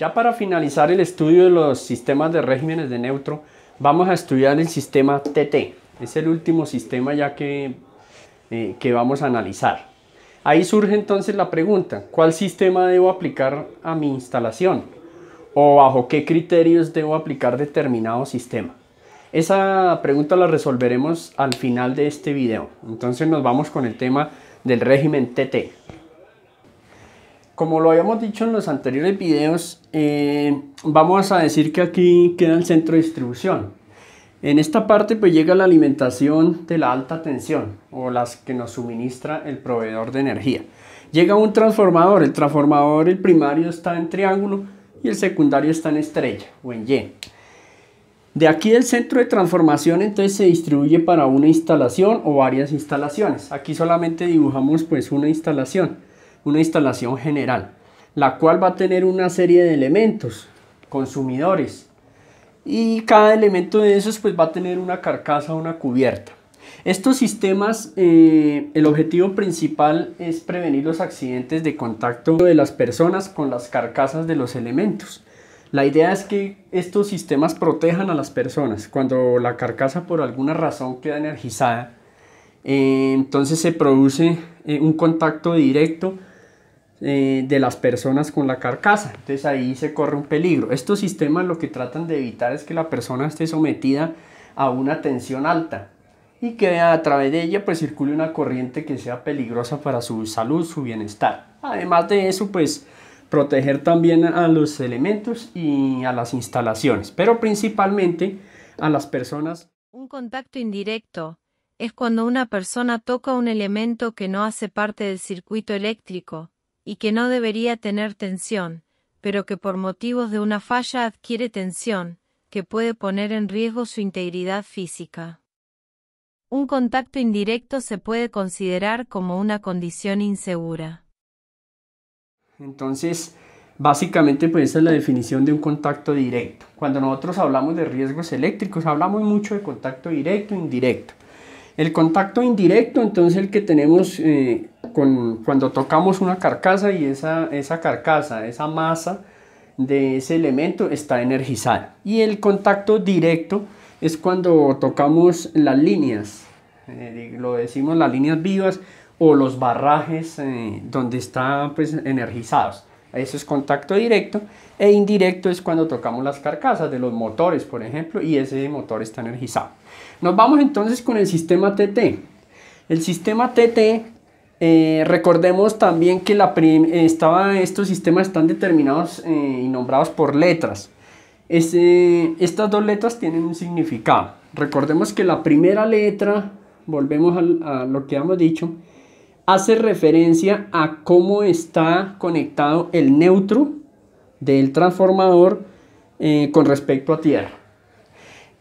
Ya para finalizar el estudio de los sistemas de regímenes de neutro, vamos a estudiar el sistema TT. Es el último sistema ya que, eh, que vamos a analizar. Ahí surge entonces la pregunta, ¿cuál sistema debo aplicar a mi instalación? ¿O bajo qué criterios debo aplicar determinado sistema? Esa pregunta la resolveremos al final de este video. Entonces nos vamos con el tema del régimen TT. Como lo habíamos dicho en los anteriores videos, eh, vamos a decir que aquí queda el centro de distribución. En esta parte pues llega la alimentación de la alta tensión o las que nos suministra el proveedor de energía. Llega un transformador, el transformador el primario está en triángulo y el secundario está en estrella o en Y. De aquí el centro de transformación entonces se distribuye para una instalación o varias instalaciones. Aquí solamente dibujamos pues una instalación una instalación general, la cual va a tener una serie de elementos, consumidores, y cada elemento de esos pues va a tener una carcasa una cubierta. Estos sistemas, eh, el objetivo principal es prevenir los accidentes de contacto de las personas con las carcasas de los elementos. La idea es que estos sistemas protejan a las personas. Cuando la carcasa por alguna razón queda energizada, eh, entonces se produce eh, un contacto directo eh, de las personas con la carcasa. Entonces ahí se corre un peligro. Estos sistemas lo que tratan de evitar es que la persona esté sometida a una tensión alta y que a través de ella pues circule una corriente que sea peligrosa para su salud, su bienestar. Además de eso pues proteger también a los elementos y a las instalaciones, pero principalmente a las personas. Un contacto indirecto es cuando una persona toca un elemento que no hace parte del circuito eléctrico, y que no debería tener tensión, pero que por motivos de una falla adquiere tensión, que puede poner en riesgo su integridad física. Un contacto indirecto se puede considerar como una condición insegura. Entonces, básicamente pues esa es la definición de un contacto directo. Cuando nosotros hablamos de riesgos eléctricos, hablamos mucho de contacto directo e indirecto. El contacto indirecto, entonces el que tenemos eh, cuando tocamos una carcasa y esa, esa carcasa, esa masa de ese elemento está energizada. Y el contacto directo es cuando tocamos las líneas, eh, lo decimos las líneas vivas o los barrajes eh, donde están pues energizados eso es contacto directo, e indirecto es cuando tocamos las carcasas de los motores, por ejemplo, y ese motor está energizado. Nos vamos entonces con el sistema TT. El sistema TT, eh, recordemos también que estos sistemas están determinados eh, y nombrados por letras. estas dos letras tienen un significado. Recordemos que la primera letra, volvemos a lo que hemos dicho, hace referencia a cómo está conectado el neutro del transformador eh, con respecto a tierra.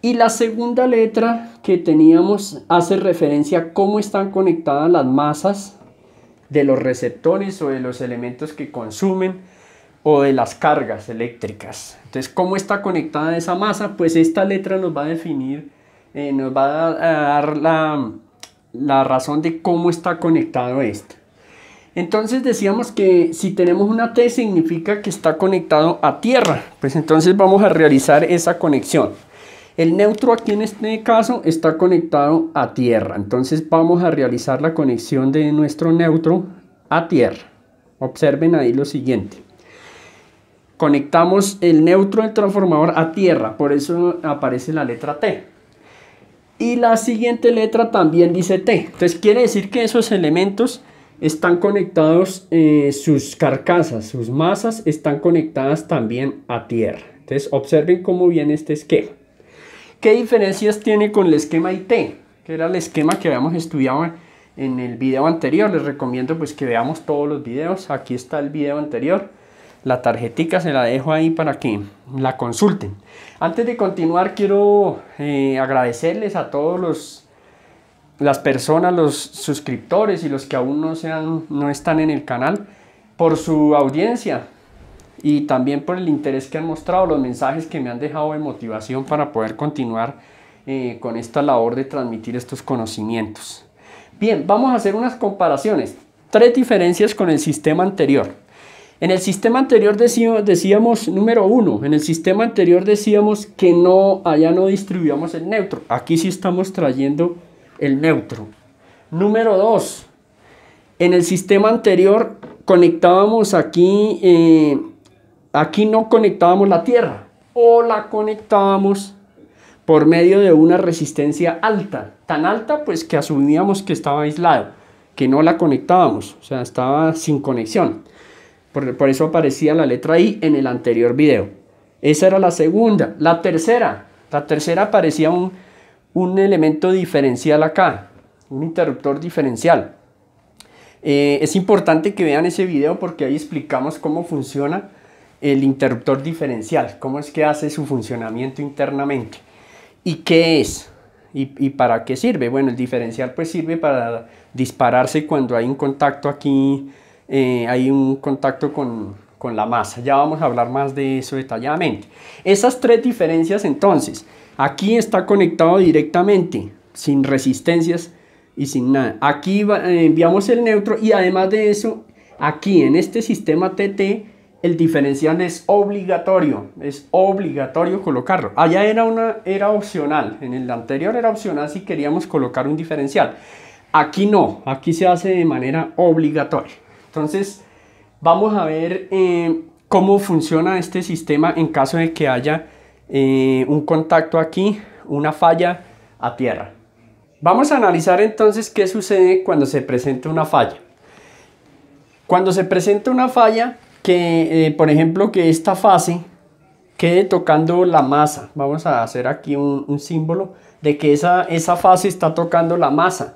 Y la segunda letra que teníamos hace referencia a cómo están conectadas las masas de los receptores o de los elementos que consumen o de las cargas eléctricas. Entonces, ¿cómo está conectada esa masa? Pues esta letra nos va a definir, eh, nos va a dar la, la razón de cómo está conectado esto. Entonces decíamos que si tenemos una T significa que está conectado a tierra. Pues entonces vamos a realizar esa conexión. El neutro aquí en este caso está conectado a tierra. Entonces vamos a realizar la conexión de nuestro neutro a tierra. Observen ahí lo siguiente. Conectamos el neutro del transformador a tierra. Por eso aparece la letra T y la siguiente letra también dice T. Entonces quiere decir que esos elementos están conectados, eh, sus carcasas, sus masas están conectadas también a tierra. Entonces observen cómo viene este esquema. ¿Qué diferencias tiene con el esquema IT? Que era el esquema que habíamos estudiado en el video anterior. Les recomiendo pues que veamos todos los videos. Aquí está el video anterior. La tarjetica se la dejo ahí para que la consulten. Antes de continuar, quiero eh, agradecerles a todos los las personas, los suscriptores y los que aún no, sean, no están en el canal, por su audiencia y también por el interés que han mostrado, los mensajes que me han dejado de motivación para poder continuar eh, con esta labor de transmitir estos conocimientos. Bien, vamos a hacer unas comparaciones. Tres diferencias con el sistema anterior. En el sistema anterior decíamos, número uno, en el sistema anterior decíamos que no, allá no distribuíamos el neutro. Aquí sí estamos trayendo el neutro. Número dos, en el sistema anterior conectábamos aquí, eh, aquí no conectábamos la tierra o la conectábamos por medio de una resistencia alta, tan alta pues que asumíamos que estaba aislado, que no la conectábamos, o sea, estaba sin conexión. Por, eso aparecía la letra I en el anterior video. Esa era la segunda. La tercera. La tercera aparecía un, elemento diferencial acá. Un interruptor diferencial. Eh, es importante que vean ese video porque ahí explicamos cómo funciona el interruptor diferencial, cómo es que hace su funcionamiento internamente y qué es y, y para qué sirve. Bueno, el diferencial pues sirve para dispararse cuando hay un contacto aquí eh, hay un contacto con, con la masa. Ya vamos a hablar más de eso detalladamente. Esas tres diferencias entonces, aquí está conectado directamente, sin resistencias y sin nada. Aquí eh, enviamos el neutro y además de eso, aquí en este sistema TT, el diferencial es obligatorio, es obligatorio colocarlo. Allá era, una, era opcional, en el anterior era opcional si queríamos colocar un diferencial. Aquí no, aquí se hace de manera obligatoria. Entonces, vamos a ver eh, cómo funciona este sistema en caso de que haya eh, un contacto aquí, una falla a tierra. Vamos a analizar entonces qué sucede cuando se presenta una falla. Cuando se presenta una falla, que eh, por ejemplo que esta fase quede tocando la masa. Vamos a hacer aquí un, símbolo de que esa, esa fase está tocando la masa.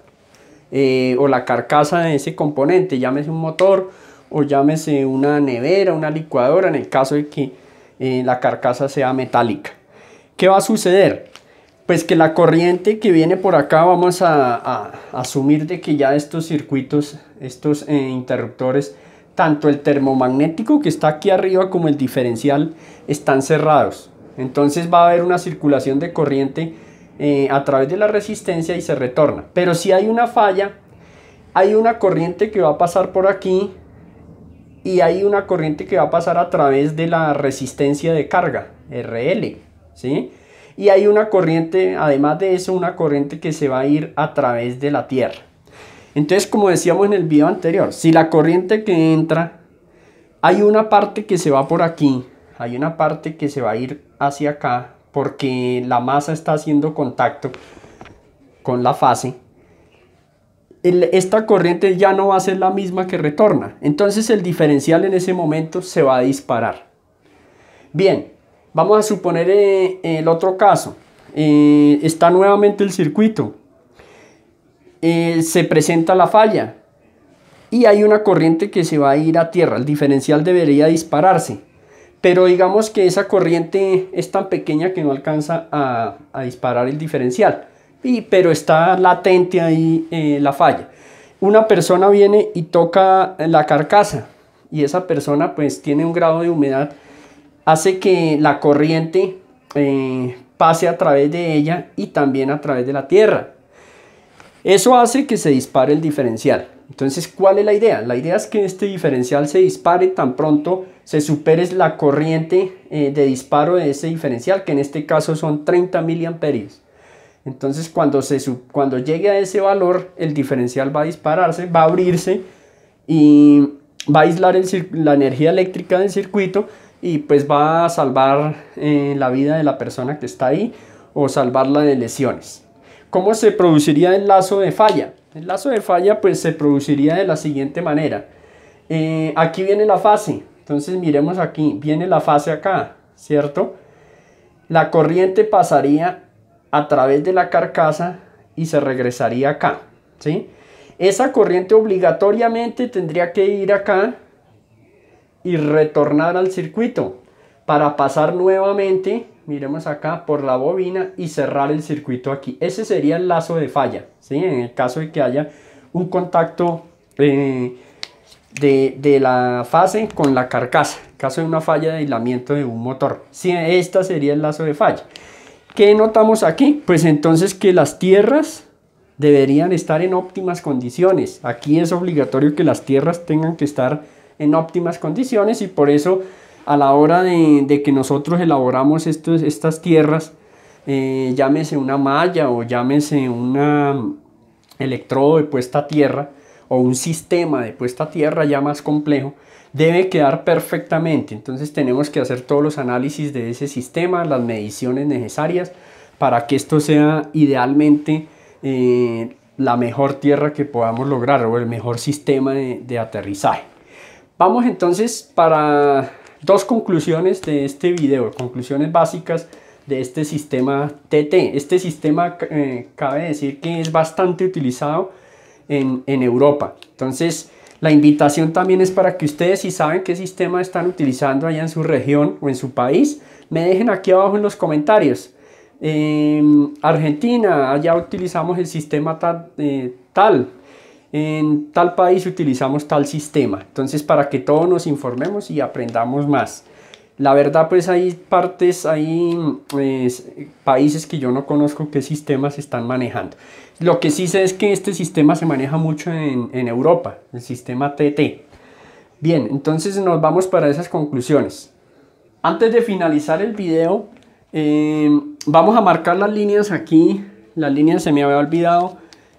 Eh, o la carcasa de ese componente, llámese un motor o llámese una nevera, una licuadora, en el caso de que eh, la carcasa sea metálica. ¿Qué va a suceder? Pues que la corriente que viene por acá vamos a, asumir de que ya estos circuitos, estos eh, interruptores, tanto el termomagnético que está aquí arriba como el diferencial están cerrados. Entonces va a haber una circulación de corriente eh, a través de la resistencia y se retorna. Pero si hay una falla, hay una corriente que va a pasar por aquí y hay una corriente que va a pasar a través de la resistencia de carga, RL, Y hay una corriente, además de eso, una corriente que se va a ir a través de la Tierra. Entonces, como decíamos en el video anterior, si la corriente que entra, hay una parte que se va por aquí, hay una parte que se va a ir hacia acá, porque la masa está haciendo contacto con la fase, esta corriente ya no va a ser la misma que retorna. Entonces el diferencial en ese momento se va a disparar. Bien, vamos a suponer eh, el otro caso. Eh, está nuevamente el circuito. Eh, se presenta la falla y hay una corriente que se va a ir a tierra. El diferencial debería dispararse. Pero digamos que esa corriente es tan pequeña que no alcanza a, disparar el diferencial. Y, pero está latente ahí eh, la falla. Una persona viene y toca la carcasa y esa persona pues tiene un grado de humedad, hace que la corriente eh, pase a través de ella y también a través de la tierra. Eso hace que se dispare el diferencial. Entonces, ¿cuál es la idea? La idea es que este diferencial se dispare tan pronto se supere la corriente eh, de disparo de ese diferencial, que en este caso son 30 miliamperios. Entonces, cuando, cuando llegue a ese valor, el diferencial va a dispararse, va a abrirse y va a aislar la energía eléctrica del circuito y pues va a salvar eh, la vida de la persona que está ahí o salvarla de lesiones. ¿Cómo se produciría el lazo de falla? El lazo de falla pues se produciría de la siguiente manera. Eh, aquí viene la fase. Entonces miremos aquí. Viene la fase acá, ¿cierto? La corriente pasaría a través de la carcasa y se regresaría acá, ¿sí? Esa corriente obligatoriamente tendría que ir acá y retornar al circuito, para pasar nuevamente, miremos acá, por la bobina y cerrar el circuito aquí. Ese sería el lazo de falla, ¿sí? En el caso de que haya un contacto eh, de, la fase con la carcasa, en caso de una falla de aislamiento de un motor. Sí, esta sería el lazo de falla. ¿Qué notamos aquí? Pues entonces que las tierras deberían estar en óptimas condiciones. Aquí es obligatorio que las tierras tengan que estar en óptimas condiciones y por eso a la hora de, que nosotros elaboramos estas tierras, eh, llámese una malla o llámese una mm, electrodo de puesta a tierra o un sistema de puesta a tierra ya más complejo, debe quedar perfectamente. Entonces tenemos que hacer todos los análisis de ese sistema, las mediciones necesarias para que esto sea idealmente eh, la mejor tierra que podamos lograr o el mejor sistema de aterrizaje. Vamos entonces para dos conclusiones de este video, conclusiones básicas de este sistema TT. Este sistema eh, cabe decir que es bastante utilizado en, Europa. Entonces, la invitación también es para que ustedes, si saben qué sistema están utilizando allá en su región o en su país, me dejen aquí abajo en los comentarios. Argentina, allá utilizamos el sistema eh, tal, en tal país utilizamos tal sistema. Entonces, para que todos nos informemos y aprendamos más. La verdad, pues hay partes, hay pues, países que yo no conozco qué sistemas están manejando. Lo que sí sé es que este sistema se maneja mucho en, Europa, el sistema TT. Bien, entonces nos vamos para esas conclusiones. Antes de finalizar el video, eh, vamos a marcar las líneas aquí. Las líneas se me había olvidado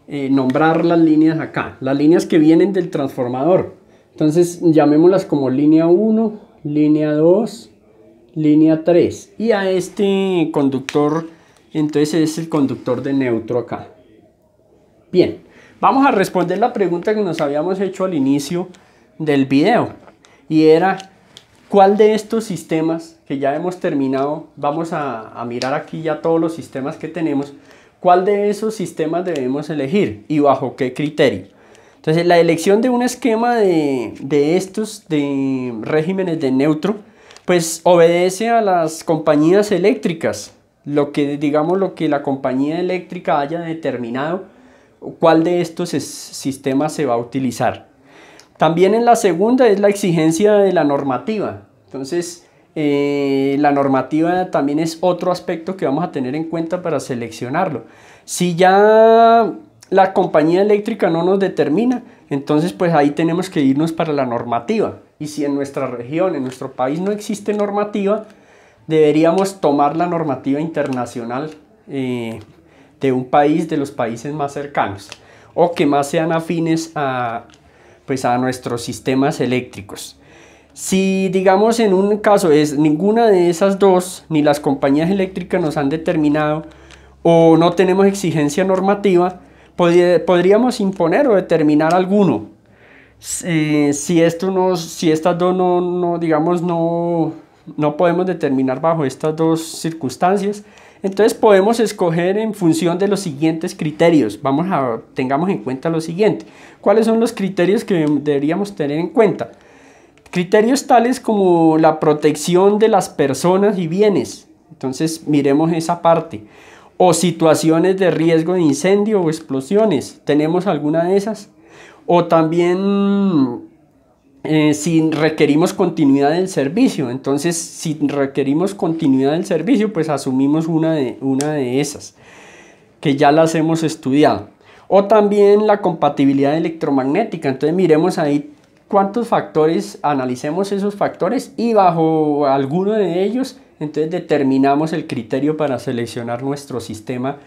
eh, nombrar las líneas acá, las líneas que vienen del transformador. Entonces llamémoslas como línea 1, línea 2, línea 3. Y a este conductor, entonces es el conductor de neutro acá. Bien, vamos a responder la pregunta que nos habíamos hecho al inicio del video. Y era, ¿cuál de estos sistemas que ya hemos terminado, vamos a mirar aquí ya todos los sistemas que tenemos, ¿Cuál de esos sistemas debemos elegir y bajo qué criterio? Entonces, la elección de un esquema de, estos de regímenes de neutro, pues obedece a las compañías eléctricas, lo que digamos lo que la compañía eléctrica haya determinado cuál de estos sistemas se va a utilizar. También en la segunda es la exigencia de la normativa. Entonces, eh, la normativa también es otro aspecto que vamos a tener en cuenta para seleccionarlo. Si ya la compañía eléctrica no nos determina, entonces pues ahí tenemos que irnos para la normativa. Y si en nuestra región, en nuestro país no existe normativa, deberíamos tomar la normativa internacional eh, de un país, de los países más cercanos, o que más sean afines a, pues, a nuestros sistemas eléctricos. Si digamos en un caso es ninguna de esas dos, ni las compañías eléctricas nos han determinado o no tenemos exigencia normativa, podríamos imponer o determinar alguno. Eh, si, esto no, si estas dos no, no, no podemos determinar bajo estas dos circunstancias, entonces podemos escoger en función de los siguientes criterios. Vamos a tengamos en cuenta lo siguiente. ¿Cuáles son los criterios que deberíamos tener en cuenta? Criterios tales como la protección de las personas y bienes. Entonces miremos esa parte. O situaciones de riesgo de incendio o explosiones. ¿Tenemos alguna de esas? O también eh, si requerimos continuidad del servicio. Entonces, si requerimos continuidad del servicio, pues asumimos una de, una de esas, que ya las hemos estudiado. O también la compatibilidad electromagnética. Entonces, miremos ahí cuántos factores, analicemos esos factores y bajo alguno de ellos, entonces determinamos el criterio para seleccionar nuestro sistema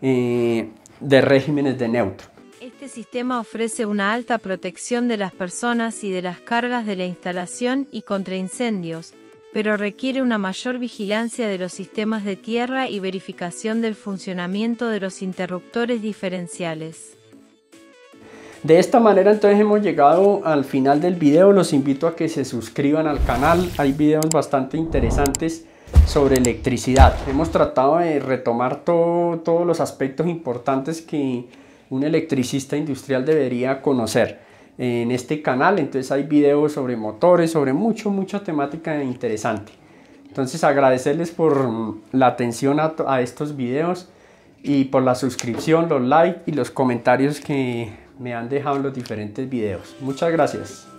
eh, de regímenes de neutro. Este sistema ofrece una alta protección de las personas y de las cargas de la instalación y contra incendios, pero requiere una mayor vigilancia de los sistemas de tierra y verificación del funcionamiento de los interruptores diferenciales. De esta manera entonces hemos llegado al final del video, los invito a que se suscriban al canal, hay videos bastante interesantes sobre electricidad. Hemos tratado de retomar todos los aspectos importantes que un electricista industrial debería conocer en este canal, entonces hay videos sobre motores, sobre mucho, mucha temática interesante. Entonces agradecerles por la atención a, a estos videos y por la suscripción, los likes y los comentarios que me han dejado los diferentes videos. Muchas gracias.